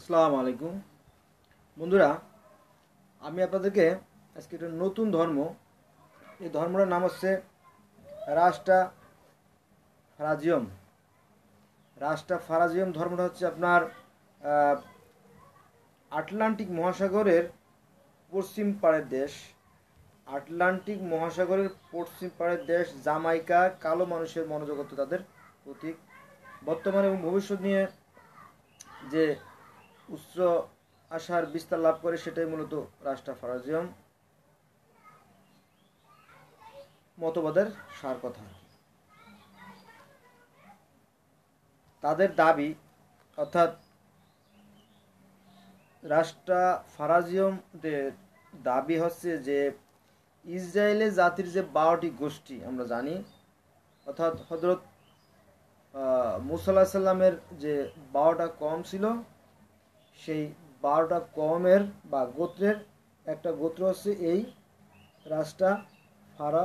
আসসালামু আলাইকুম বন্ধুরা আমি আপনাদেরকে আজকে একটা নতুন ধর্ম এই ধর্মটার নাম হচ্ছে রাস্টা ফারাজিয়ম রাস্টা ফারাজিয়ম ধর্মটা হচ্ছে আপনার আটলান্টিক মহাসাগরের পশ্চিম পাড়ের দেশ আটলান্টিক মহাসাগরের পশ্চিম পাড়ের দেশ জামাইকা কালো মানুষের মনোজগত তাদের প্রতীক বর্তমানে এবং ভবিষ্যৎ নিয়ে যে উচ্চ আশার বিস্তার লাভ করে সেটাই মূলত রাষ্ট্রা ফারাজিয়াম মতবাদের সার কথা তাদের দাবি অর্থাৎ রাষ্ট্রা ফারাজিয়মদের দাবি হচ্ছে যে ইসরায়েলে জাতির যে বারোটি গোষ্ঠী আমরা জানি অর্থাৎ হজরত মুসাল্লাহ সাল্লামের যে বারোটা কম ছিল সেই বারোটা কমের বা গোত্রের একটা গোত্র হচ্ছে এই রাষ্ট্রা ফারা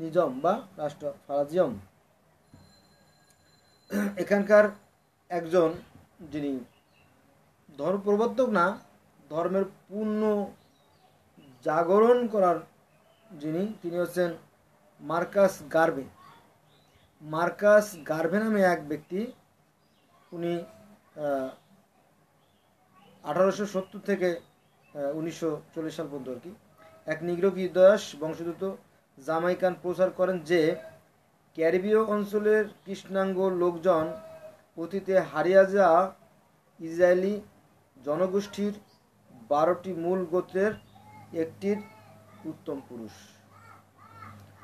নিজম বা রাষ্ট্র ফারাজিয়ম এখানকার একজন যিনি ধর্ম প্রবর্তক না ধর্মের পূর্ণ জাগরণ করার যিনি তিনি হচ্ছেন মার্কাস গার্বে মার্কাস গার্ভে নামে এক ব্যক্তি উনি আঠারোশো সত্তর থেকে উনিশশো চল্লিশ সাল পর্যন্ত আর কি এক নিগ্রহ বংশোদ্ভূত জামাইকান প্রচার করেন যে ক্যারিবীয় অঞ্চলের কৃষ্ণাঙ্গ লোকজন অতীতে হারিয়া যাওয়া ইসরায়েলি জনগোষ্ঠীর বারোটি মূল গোত্রের একটির উত্তম পুরুষ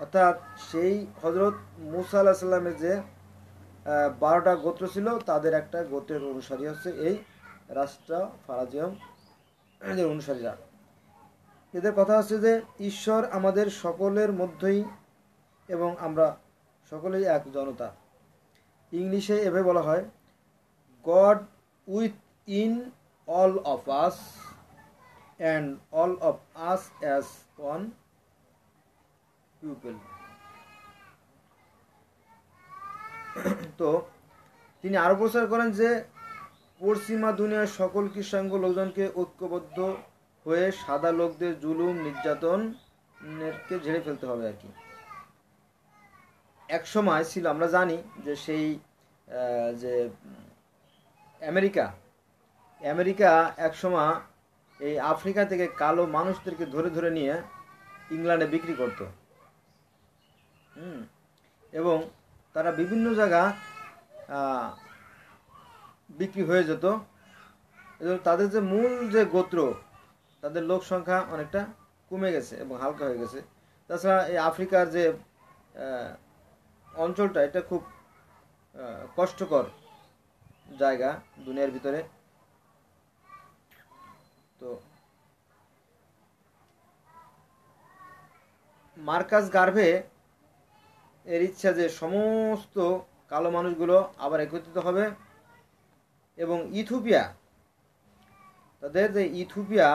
অর্থাৎ সেই হজরত মুসা আল্লাহ সাল্লামের যে বারোটা গোত্র ছিল তাদের একটা গোত্রের অনুসারী হচ্ছে এই রাষ্ট্রা ফারাজিয়াম এদের অনুসারীরা এদের কথা হচ্ছে যে ঈশ্বর আমাদের সকলের মধ্যেই এবং আমরা সকলেই এক জনতা ইংলিশে এভাবে বলা হয় God within all of us and all of us as one people তো তিনি আরও প্রচার করেন যে পশ্চিমা দুনিয়ার সকল কৃষাঙ্গ লোকজনকে ঐক্যবদ্ধ হয়ে সাদা লোকদের জুলুম নির্যাতনকে ঝেড়ে ফেলতে হবে আর কি এক সময় ছিল আমরা জানি যে সেই যে আমেরিকা আমেরিকা এক সময় এই আফ্রিকা থেকে কালো মানুষদেরকে ধরে ধরে নিয়ে ইংল্যান্ডে বিক্রি করত এবং তারা বিভিন্ন জায়গা বিক্রি হয়ে যেত তাদের যে মূল যে গোত্র তাদের লোক সংখ্যা অনেকটা কমে গেছে এবং হালকা হয়ে গেছে তাছাড়া এই আফ্রিকার যে অঞ্চলটা এটা খুব কষ্টকর জায়গা দুনিয়ার ভিতরে তো মার্কাস গার্ভে এর ইচ্ছা যে সমস্ত কালো মানুষগুলো আবার একত্রিত হবে এবং ইথোপিয়া তাদের যে ইথোপিয়া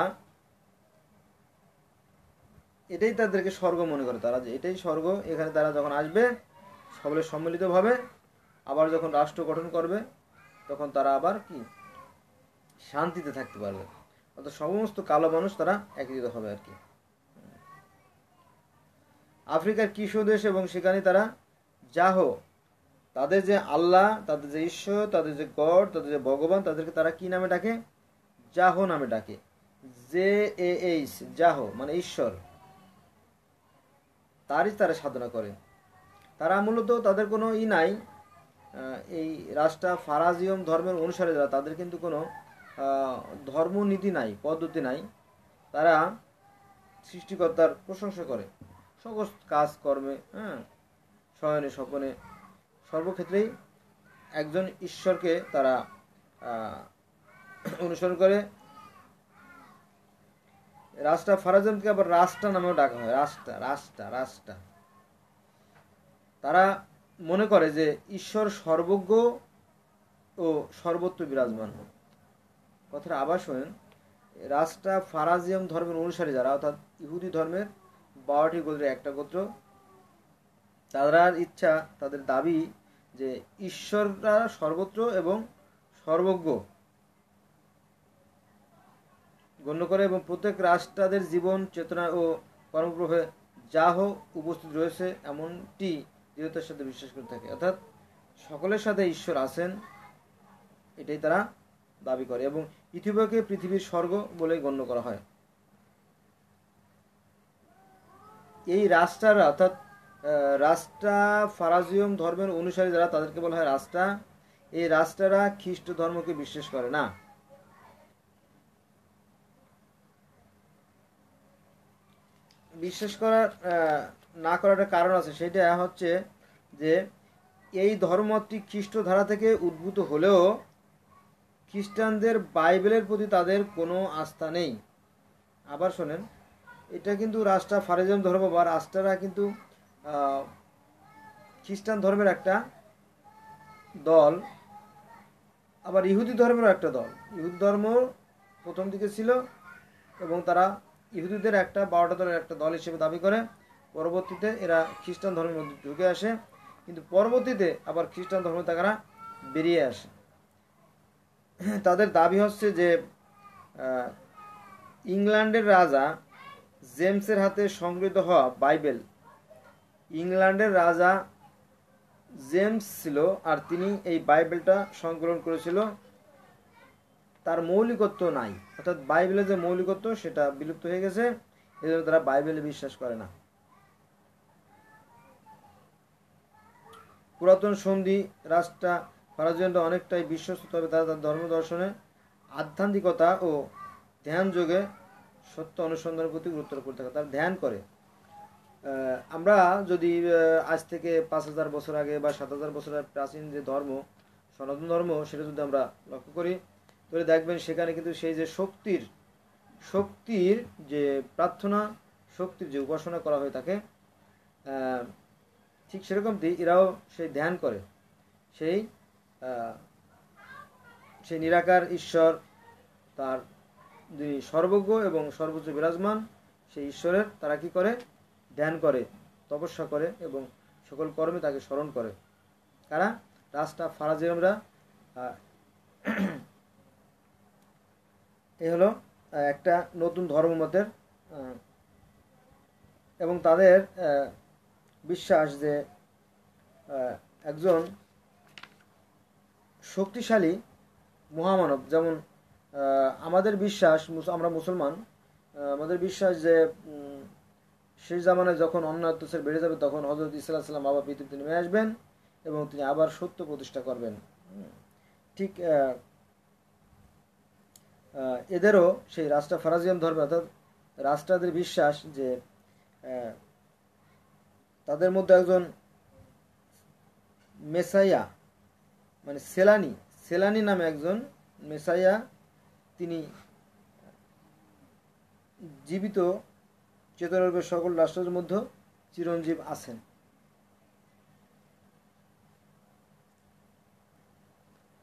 এটাই তাদেরকে স্বর্গ মনে করে তারা যে এটাই স্বর্গ এখানে তারা যখন আসবে সকলে সম্মিলিতভাবে আবার যখন রাষ্ট্র গঠন করবে তখন তারা আবার কি শান্তিতে থাকতে পারবে অর্থাৎ সমস্ত কালো মানুষ তারা একত্রিত হবে আর কি আফ্রিকার কৃষ্ণ দেশ এবং সেখানে তারা যা হোক তাদের যে আল্লাহ তাদের যে ঈশ্বর তাদের যে গড তাদের যে ভগবান তাদেরকে তারা কি নামে ডাকে জাহ নামে ডাকে জে এ এইচ জাহ মানে ঈশ্বর তারই তারা সাধনা করে তারা মূলত তাদের কোনো ই নাই এই রাষ্ট্রা ফারাজিয়ম ধর্মের অনুসারে যারা তাদের কিন্তু কোনো ধর্মনীতি নাই পদ্ধতি নাই তারা সৃষ্টিকর্তার প্রশংসা করে সকল কাজকর্মে হ্যাঁ শয়নে স্বপনে সর্বক্ষেত্রেই একজন ঈশ্বরকে তারা অনুসরণ করে রাস্তা ফারাজমকে আবার রাস্তা নামেও ডাকা হয় রাস্তা রাস্তা রাস্তা তারা মনে করে যে ঈশ্বর সর্বজ্ঞ ও সর্বত্র বিরাজমান কথাটা আবার শোনেন রাস্তা ফারাজিয়াম ধর্মের অনুসারী যারা অর্থাৎ ইহুদি ধর্মের বারোটি গোত্রের একটা গোত্র তারা ইচ্ছা তাদের দাবি যে ঈশ্বররা সর্বত্র এবং সর্বজ্ঞ গণ্য করে এবং প্রত্যেক রাষ্ট্রাদের তাদের জীবন চেতনা ও কর্মপ্রভে যাহ উপস্থিত রয়েছে এমনটি দৃঢ়তার সাথে বিশ্বাস করে থাকে অর্থাৎ সকলের সাথে ঈশ্বর আছেন এটাই তারা দাবি করে এবং ইথিওপিয়াকে পৃথিবীর স্বর্গ বলে গণ্য করা হয় এই রাষ্ট্রারা অর্থাৎ রাস্তা ফারাজিয়ম ধর্মের অনুসারী যারা তাদেরকে বলা হয় রাস্তা এই রাষ্ট্রারা খ্রিস্ট ধর্মকে বিশ্বাস করে না বিশ্বাস করার না করার কারণ আছে সেটা হচ্ছে যে এই ধর্মটি খ্রিস্ট ধারা থেকে উদ্ভূত হলেও খ্রিস্টানদের বাইবেলের প্রতি তাদের কোনো আস্থা নেই আবার শোনেন এটা কিন্তু রাষ্ট্রা ফারেজম ধর্ম বা রাষ্ট্রারা কিন্তু খ্রিস্টান ধর্মের একটা দল আবার ইহুদি ধর্মেরও একটা দল ইহুদি ধর্ম প্রথম দিকে ছিল এবং তারা ইহুদিদের একটা বারোটা দলের একটা দল হিসেবে দাবি করে পরবর্তীতে এরা খ্রিস্টান ধর্মের মধ্যে ঢুকে আসে কিন্তু পরবর্তীতে আবার খ্রিস্টান ধর্ম তারা বেরিয়ে আসে তাদের দাবি হচ্ছে যে ইংল্যান্ডের রাজা জেমসের হাতে সংগৃহীত হওয়া বাইবেল ইংল্যান্ডের রাজা জেমস ছিল আর তিনি এই বাইবেলটা সংকলন করেছিল তার মৌলিকত্ব নাই অর্থাৎ বাইবেলের যে মৌলিকত্ব সেটা বিলুপ্ত হয়ে গেছে এজন্য তারা বাইবেলে বিশ্বাস করে না পুরাতন সন্ধি রাষ্ট্রা ফরাজিয়ানরা অনেকটাই বিশ্বস্ত তবে তারা তার ধর্ম দর্শনে আধ্যাত্মিকতা ও ধ্যান যোগে সত্য অনুসন্ধানের প্রতি গুরুত্ব করে থাকে তারা ধ্যান করে আমরা যদি আজ থেকে পাঁচ হাজার বছর আগে বা সাত হাজার বছরের প্রাচীন যে ধর্ম সনাতন ধর্ম সেটা যদি আমরা লক্ষ্য করি তাহলে দেখবেন সেখানে কিন্তু সেই যে শক্তির শক্তির যে প্রার্থনা শক্তির যে উপাসনা করা হয়ে থাকে ঠিক সেরকমটি এরাও সেই ধ্যান করে সেই সেই নিরাকার ঈশ্বর তার যিনি সর্বজ্ঞ এবং সর্বোচ্চ বিরাজমান সেই ঈশ্বরের তারা কি করে ধ্যান করে তপস্যা করে এবং সকল কর্মে তাকে স্মরণ করে কারা রাস্তা আমরা এ হলো একটা নতুন ধর্মমতের এবং তাদের বিশ্বাস যে একজন শক্তিশালী মহামানব যেমন আমাদের বিশ্বাস আমরা মুসলমান আমাদের বিশ্বাস যে শেষ জামানায় যখন অন্য আত্মসের বেড়ে যাবে তখন হজরত ইসলাম সাল্লাম আবার পৃথিবীতে নেমে আসবেন এবং তিনি আবার সত্য প্রতিষ্ঠা করবেন ঠিক এদেরও সেই রাষ্ট্র ফারাজিয়ান ধর্মে অর্থাৎ রাষ্ট্রাদের বিশ্বাস যে তাদের মধ্যে একজন মেসাইয়া মানে সেলানি সেলানি নামে একজন মেসাইয়া তিনি জীবিত চেতনারূপের সকল রাষ্ট্রের মধ্যে চিরঞ্জীব আছেন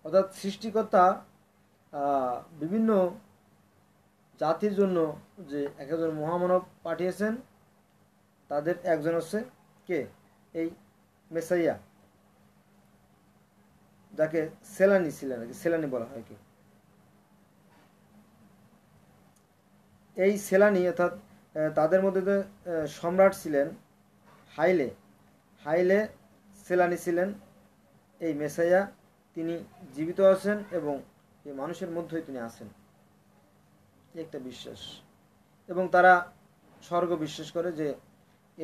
অর্থাৎ সৃষ্টিকর্তা বিভিন্ন জাতির জন্য যে একজন মহামানব পাঠিয়েছেন তাদের একজন হচ্ছে কে এই মেসাইয়া যাকে সেলানি ছিলেন সেলানি বলা হয় কি এই সেলানি অর্থাৎ তাদের মধ্যে সম্রাট ছিলেন হাইলে হাইলে সেলানি ছিলেন এই মেসাইয়া তিনি জীবিত আছেন এবং এই মানুষের মধ্যেই তিনি আছেন একটা বিশ্বাস এবং তারা স্বর্গ বিশ্বাস করে যে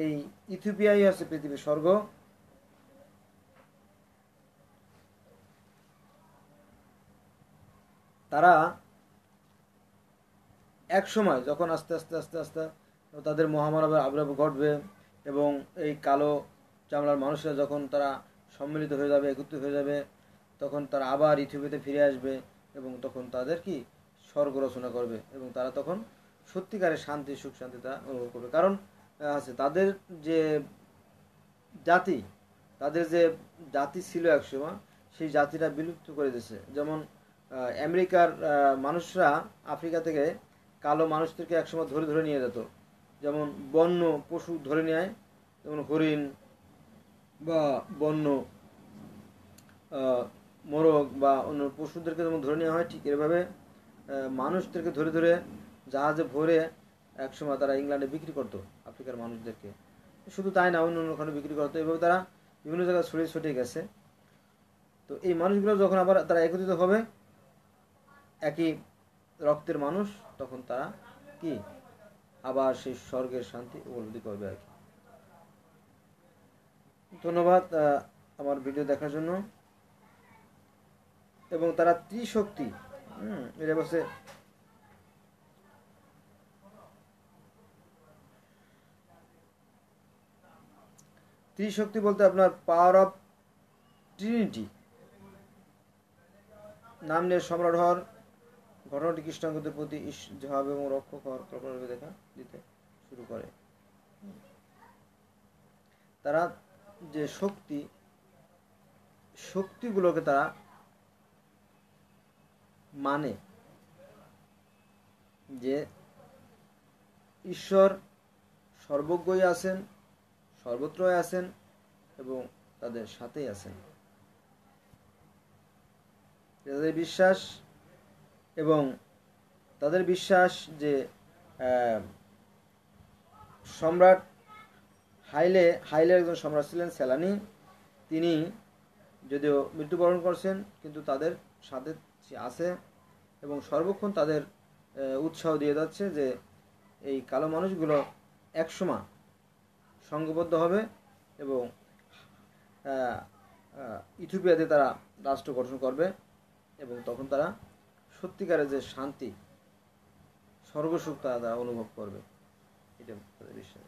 এই ইথিওপিয়াই আছে পৃথিবীর স্বর্গ তারা এক সময় যখন আস্তে আস্তে আস্তে আস্তে তাদের মহামানবের আবির্ভাব ঘটবে এবং এই কালো চামড়ার মানুষরা যখন তারা সম্মিলিত হয়ে যাবে একত্রিত হয়ে যাবে তখন তারা আবার ইথিওপিয়াতে ফিরে আসবে এবং তখন তাদের কি স্বর্গ রচনা করবে এবং তারা তখন সত্যিকারের শান্তি সুখ শান্তিটা অনুভব করবে কারণ আছে তাদের যে জাতি তাদের যে জাতি ছিল একসময় সেই জাতিটা বিলুপ্ত করে দিয়েছে যেমন আমেরিকার মানুষরা আফ্রিকা থেকে কালো মানুষদেরকে একসময় ধরে ধরে নিয়ে যেত যেমন বন্য পশু ধরে নেয় যেমন হরিণ বা বন্য মোরগ বা অন্য পশুদেরকে যেমন ধরে নেওয়া হয় ঠিক এভাবে মানুষদেরকে ধরে ধরে জাহাজে ভরে একসময় তারা ইংল্যান্ডে বিক্রি করতো আফ্রিকার মানুষদেরকে শুধু তাই না অন্য অন্যখানে বিক্রি করতো এভাবে তারা বিভিন্ন জায়গায় ছড়িয়ে ছড়িয়ে গেছে তো এই মানুষগুলো যখন আবার তারা একত্রিত হবে একই রক্তের মানুষ তখন তারা কি আবার সেই স্বর্গের শান্তি উপলব্ধি করবে আর কি ধন্যবাদ আমার ভিডিও দেখার জন্য এবং তারা ত্রিশক্তি হুম এটা বসে ত্রিশক্তি বলতে আপনার পাওয়ার অফ ট্রিনিটি নাম নিয়ে সম্রাট হওয়ার ঘটনাটি কৃষ্ণাঙ্গদের প্রতি ঝাব এবং রক্ষক হওয়ার দেখা দিতে শুরু করে তারা যে শক্তি শক্তিগুলোকে তারা মানে যে ঈশ্বর সর্বজ্ঞই আছেন সর্বত্রই আছেন এবং তাদের সাথেই আছেন তাদের বিশ্বাস এবং তাদের বিশ্বাস যে সম্রাট হাইলে হাইলের একজন সম্রাট ছিলেন সেলানি তিনি যদিও মৃত্যুবরণ করছেন কিন্তু তাদের সাথে আছে এবং সর্বক্ষণ তাদের উৎসাহ দিয়ে যাচ্ছে যে এই কালো মানুষগুলো একসময় সংঘবদ্ধ হবে এবং ইথিওপিয়াতে তারা রাষ্ট্র গঠন করবে এবং তখন তারা সত্যিকারের যে শান্তি সর্বসুখ তারা অনুভব করবে এটা তাদের বিশ্বাস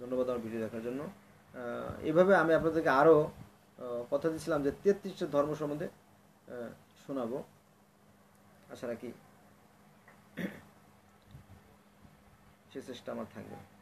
ধন্যবাদ আমার ভিডিও দেখার জন্য এভাবে আমি আপনাদেরকে আরও কথা দিয়েছিলাম যে তেত্রিশটা ধর্ম সম্বন্ধে শোনাবো আশা রাখি সে চেষ্টা আমার থাকবে